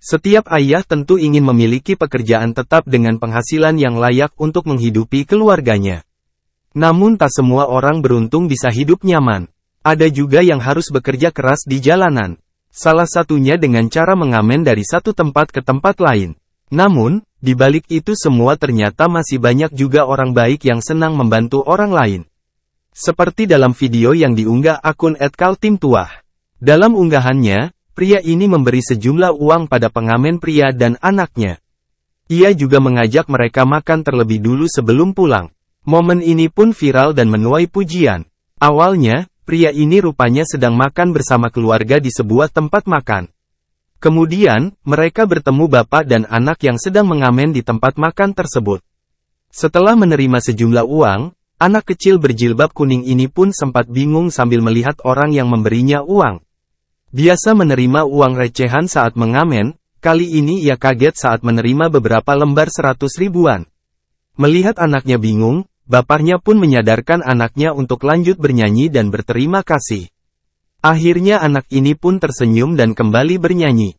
Setiap ayah tentu ingin memiliki pekerjaan tetap dengan penghasilan yang layak untuk menghidupi keluarganya. Namun tak semua orang beruntung bisa hidup nyaman. Ada juga yang harus bekerja keras di jalanan. Salah satunya dengan cara mengamen dari satu tempat ke tempat lain. Namun, di balik itu semua ternyata masih banyak juga orang baik yang senang membantu orang lain. Seperti dalam video yang diunggah akun @kaltimtuah. Dalam unggahannya, Pria ini memberi sejumlah uang pada pengamen pria dan anaknya. Ia juga mengajak mereka makan terlebih dulu sebelum pulang. Momen ini pun viral dan menuai pujian. Awalnya, pria ini rupanya sedang makan bersama keluarga di sebuah tempat makan. Kemudian, mereka bertemu bapak dan anak yang sedang mengamen di tempat makan tersebut. Setelah menerima sejumlah uang, anak kecil berjilbab kuning ini pun sempat bingung sambil melihat orang yang memberinya uang. Biasa menerima uang recehan saat mengamen, kali ini ia kaget saat menerima beberapa lembar seratus ribuan. Melihat anaknya bingung, bapaknya pun menyadarkan anaknya untuk lanjut bernyanyi dan berterima kasih. Akhirnya anak ini pun tersenyum dan kembali bernyanyi.